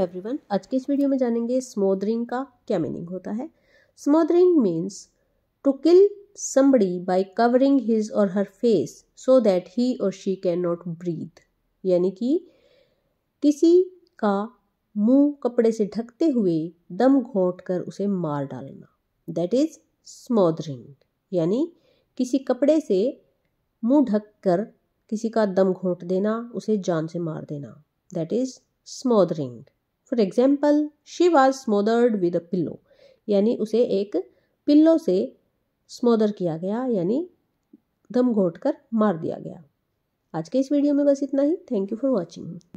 everyone आज के इस वीडियो में जानेंगे स्मोदरिंग का क्या मीनिंग होता है smothering means to kill somebody by covering his or her face so that he और शी कैन नॉट ब्रीथ यानी कि किसी का मुंह कपड़े से ढकते हुए दम घोट कर उसे मार डालना दैट इज स्मोदरिंग यानी किसी कपड़े से मुंह ढक कर किसी का दम घोट देना उसे जान से मार देना that is smothering for example she was smothered with a pillow यानी उसे एक पिल्लो से स्मोदर किया गया यानी दम घोट कर मार दिया गया आज के इस वीडियो में बस इतना ही थैंक यू फॉर वॉचिंग